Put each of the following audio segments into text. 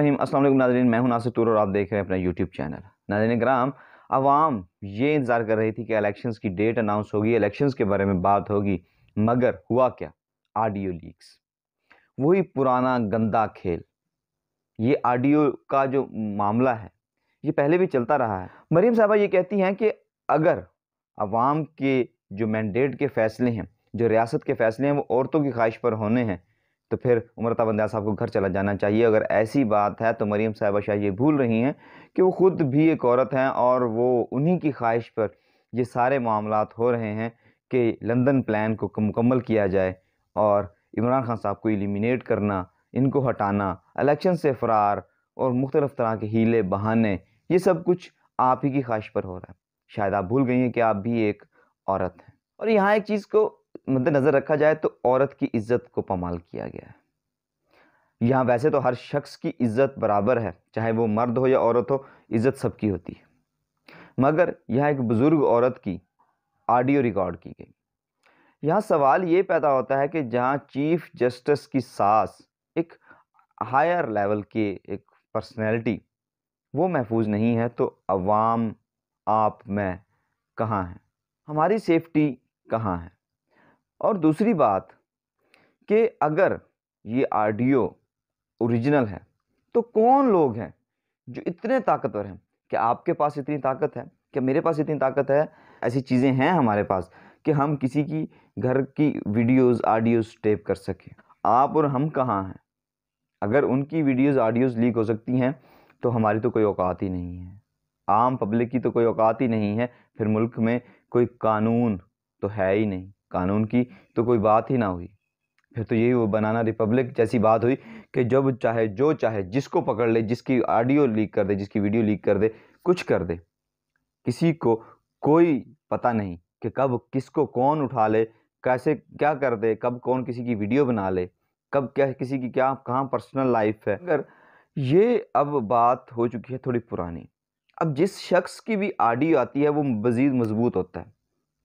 रहीम अस्सलाम वालेकुम नाजरीन मैं हूं नासिर तूर और आप देख रहे हैं अपना यूट्यूब चैनल नाजरीन ग्राम आवाम ये इंतज़ार कर रही थी कि इलेक्शंस की डेट अनाउंस होगी इलेक्शंस के बारे में बात होगी मगर हुआ क्या आडियो लीक्स वही पुराना गंदा खेल ये आडियो का जो मामला है ये पहले भी चलता रहा है मरीम साहबा ये कहती हैं कि अगर आवाम के जो मैंडेट के फ़ैसले हैं जो रियासत के फ़ैसले हैं वो औरतों की ख्वाहिश पर होने हैं तो फिर उमर तबंदा साहब को घर चला जाना चाहिए अगर ऐसी बात है तो मरीम साहबा शाह ये भूल रही हैं कि वो ख़ुद भी एक औरत हैं और वो उन्हीं की ख्वाहिश पर ये सारे मामला हो रहे हैं कि लंदन प्लान को मुकम्मल किया जाए और इमरान खान साहब को एलिमिनेट करना इनको हटाना इलेक्शन से फ़रार और मुख्तलफ़ तरह के हीले बहाने ये सब कुछ आप ही की ख्वाहिश पर हो रहा है शायद आप भूल गई हैं कि आप भी एक औरत हैं और यहाँ एक चीज़ को मद्देनज़र रखा जाए तो औरत की इज़्ज़त को पमाल किया गया है यहाँ वैसे तो हर शख्स की इज़्ज़त बराबर है चाहे वो मर्द हो या औरत हो इज़्ज़त सबकी होती है मगर यहाँ एक बुज़ुर्ग औरत की ऑडियो रिकॉर्ड की गई यहाँ सवाल ये पैदा होता है कि जहाँ चीफ जस्टिस की सास एक हायर लेवल के एक पर्सनैलिटी वो महफूज नहीं है तो अवाम आप में कहाँ हैं हमारी सेफ्टी कहाँ है और दूसरी बात कि अगर ये ऑडियो ओरिजिनल है तो कौन लोग हैं जो इतने ताकतवर हैं कि आपके पास इतनी ताकत है क्या मेरे पास इतनी ताकत है ऐसी चीज़ें हैं हमारे पास कि हम किसी की घर की वीडियोस ऑडियोज़ टेप कर सकें आप और हम कहाँ हैं अगर उनकी वीडियोस ऑडियोज़ लीक हो सकती हैं तो हमारी तो कोई औकात ही नहीं है आम पब्लिक की तो कोई औकात ही नहीं है फिर मुल्क में कोई कानून तो है ही नहीं कानून की तो कोई बात ही ना हुई फिर तो यही वो बनाना रिपब्लिक जैसी बात हुई कि जब चाहे जो चाहे जिसको पकड़ ले जिसकी ऑडियो लीक कर दे जिसकी वीडियो लीक कर दे कुछ कर दे किसी को कोई पता नहीं कि कब किसको कौन उठा ले कैसे क्या कर दे कब कौन किसी की वीडियो बना ले कब क्या किसी की क्या कहाँ पर्सनल लाइफ है अगर ये अब बात हो चुकी है थोड़ी पुरानी अब जिस शख्स की भी आडियो आती है वो मज़ीद मजबूत होता है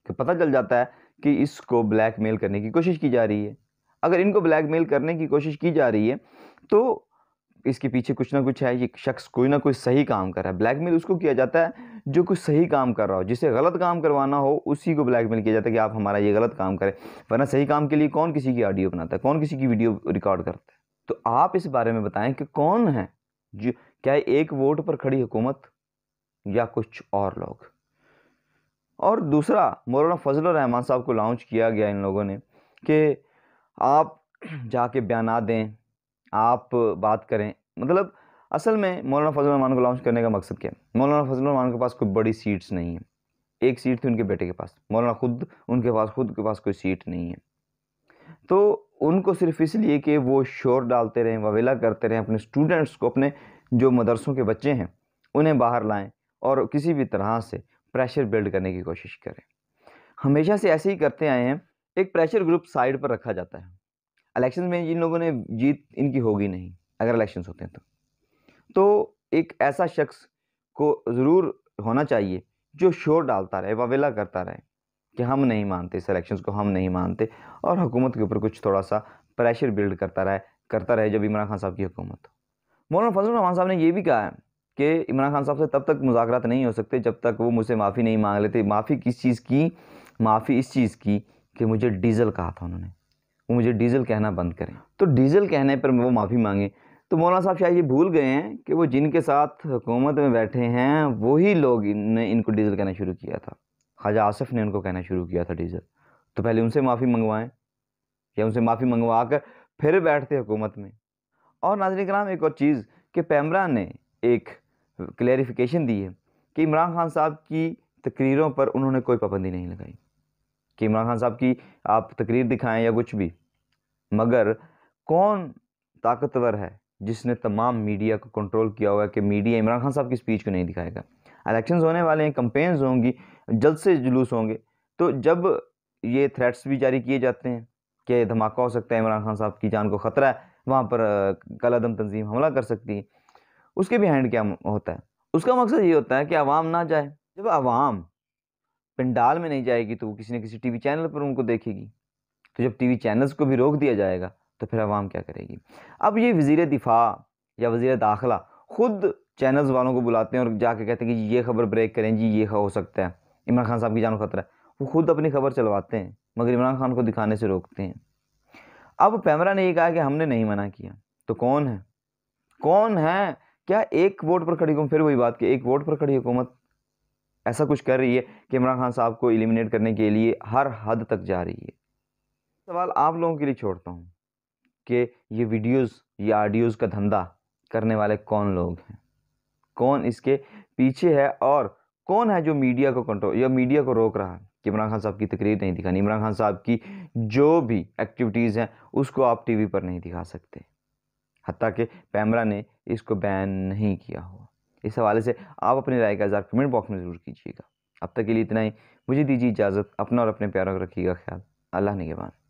कि पता चल जाता है कि इसको ब्लैक मेल करने की कोशिश की जा रही है अगर इनको ब्लैक मेल करने की कोशिश की जा रही है तो इसके पीछे कुछ ना कुछ है ये शख्स कोई ना कोई सही काम कर रहा है ब्लैकमेल उसको किया जाता है जो कुछ सही काम कर रहा हो जिसे गलत काम करवाना हो उसी को ब्लैकमेल किया जाता है कि आप हमारा ये गलत काम करें वरना सही काम के लिए कौन किसी की ऑडियो बनाता है कौन किसी की वीडियो रिकॉर्ड करता है तो आप इस बारे में बताएं कि कौन है जो क्या एक वोट पर खड़ी हुकूमत या कुछ और लोग और दूसरा मौलाना फजल रहमान साहब को लॉन्च किया गया इन लोगों ने कि आप जाके बयान दें आप बात करें मतलब असल में मौलाना फजल रहमान को लॉन्च करने का मकसद क्या है मौलाना फजल रहमान के पास कोई बड़ी सीट्स नहीं है एक सीट थी उनके बेटे के पास मौलाना खुद उनके पास खुद के पास कोई सीट नहीं है तो उनको सिर्फ इसलिए कि वो शोर डालते रहें ववेला करते रहें अपने स्टूडेंट्स को अपने जो मदरसों के बच्चे हैं उन्हें बाहर लाएँ और किसी भी तरह से प्रेशर बिल्ड करने की कोशिश करें हमेशा से ऐसे ही करते आए हैं एक प्रेशर ग्रुप साइड पर रखा जाता है इलेक्शन में जिन लोगों ने जीत इनकी होगी नहीं अगर इलेक्शन होते हैं तो तो एक ऐसा शख्स को ज़रूर होना चाहिए जो शोर डालता रहे वावेला करता रहे कि हम नहीं मानते इस इलेक्शन को हम नहीं मानते और हुकूमत के ऊपर कुछ थोड़ा सा प्रेशर बिल्ड करता रहे करता रहे जब इमरान खान साहब की हुकूमत मौलाना फजल रहमान साहब ने यह भी कहा है कि इमरान खान साहब से तब तक मुजात नहीं हो सकते जब तक वो मुझसे माफ़ी नहीं मांग लेते माफ़ी किस चीज़ की माफ़ी इस चीज़ की कि मुझे डीज़ल कहा था उन्होंने वो मुझे डीज़ल कहना बंद करें तो डीज़ल कहने पर वो माफ़ी मांगे तो मौलाना साहब शायद ये भूल गए हैं कि वो जिनके साथ हुकूमत में बैठे हैं वही लोग ने इनको डीज़ल कहना शुरू किया था ख्वाजा आसफ़ ने उनको कहना शुरू किया था डीज़ल तो पहले उनसे माफ़ी मंगवाएं या उनसे माफ़ी मंगवा कर फिर बैठते हुकूमत में और नाजरिन कराम एक और चीज़ कि पैमरा ने एक क्लैरिफिकेशन दी है कि इमरान खान साहब की तकरीरों पर उन्होंने कोई पाबंदी नहीं लगाई कि इमरान खान साहब की आप तकरीर दिखाएं या कुछ भी मगर कौन ताकतवर है जिसने तमाम मीडिया को कंट्रोल किया हुआ है कि मीडिया इमरान खान साहब की स्पीच को नहीं दिखाएगा इलेक्शन होने वाले हैं कंपेन्स होंगी जल्द से जुलूस होंगे तो जब ये थ्रेट्स भी जारी किए जाते हैं कि धमाका हो सकता है इमरान खान साहब की जान को ख़तरा है वहाँ पर कल तंजीम हमला कर सकती है उसके बिहाइंड क्या होता है उसका मकसद ये होता है कि आवाम ना जाए जब आवाम पंडाल में नहीं जाएगी तो वो किसी न किसी वी चैनल पर उनको देखेगी तो जब वी चैनल्स को भी रोक दिया जाएगा तो फिर आवाम क्या करेगी अब ये वज़ी दिफा या वज़ी दाखिला ख़ुद चैनल्स वालों को बुलाते हैं और जाके कहते हैं कि ये खबर ब्रेक करें जी ये हो सकता है इमरान खान साहब की जान खतरा है वो खुद अपनी खबर चलवाते हैं मगर इमरान खान को दिखाने से रोकते हैं अब पैमरा ने ये कहा कि हमने नहीं मना किया तो कौन है कौन है क्या एक वोट पर खड़ी हुकूमत फिर वही बात कि एक वोट पर खड़ी हुकूमत ऐसा कुछ कर रही है कि इमरान खान साहब को एलिमिनेट करने के लिए हर हद तक जा रही है सवाल आप लोगों के लिए छोड़ता हूँ कि ये वीडियोस या ऑडियोज़ का धंधा करने वाले कौन लोग हैं कौन इसके पीछे है और कौन है जो मीडिया को कंट्रोल या मीडिया को रोक रहा है कि इमरान खान साहब की तकरीर नहीं दिखानी इमरान खान साहब की जो भी एक्टिविटीज़ हैं उसको आप टीवी पर नहीं दिखा सकते हती कि पैमरा ने इसको बैन नहीं किया हुआ इस हवाले से आप अपनी राय का इजहार कमेंट बॉक्स में ज़रूर कीजिएगा अब तक के लिए इतना ही मुझे दीजिए इजाज़त अपना और अपने प्यारों का रखिएगा ख्याल अल्लाह ने के बाद